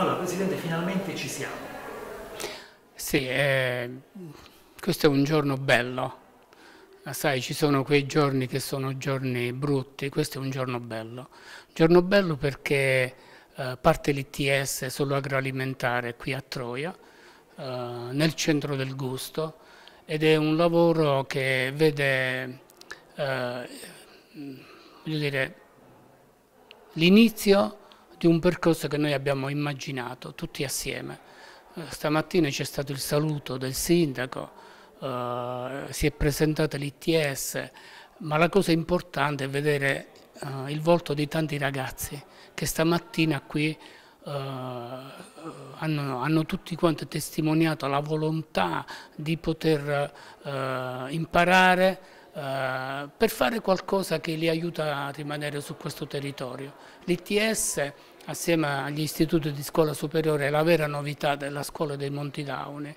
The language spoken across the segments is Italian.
Allora, Presidente, finalmente ci siamo. Sì, eh, questo è un giorno bello. Sai, ci sono quei giorni che sono giorni brutti, questo è un giorno bello. Giorno bello perché eh, parte l'ITS solo agroalimentare qui a Troia, eh, nel centro del gusto, ed è un lavoro che vede, eh, l'inizio di un percorso che noi abbiamo immaginato tutti assieme. Eh, stamattina c'è stato il saluto del sindaco, eh, si è presentata l'ITS, ma la cosa importante è vedere eh, il volto di tanti ragazzi che stamattina qui eh, hanno, hanno, tutti quanti testimoniato la volontà di poter eh, imparare eh, per fare qualcosa che li aiuta a rimanere su questo territorio. L'ITS assieme agli istituti di scuola superiore è la vera novità della scuola dei Monti Daune.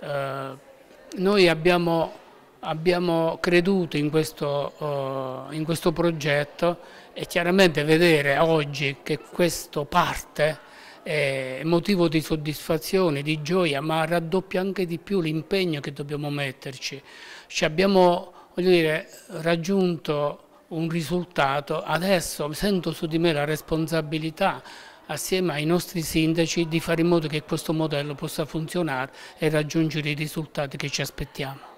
Eh, noi abbiamo, abbiamo, creduto in questo, eh, in questo progetto e chiaramente vedere oggi che questo parte è motivo di soddisfazione, di gioia, ma raddoppia anche di più l'impegno che dobbiamo metterci. Ci abbiamo voglio dire, raggiunto un risultato, adesso sento su di me la responsabilità assieme ai nostri sindaci di fare in modo che questo modello possa funzionare e raggiungere i risultati che ci aspettiamo.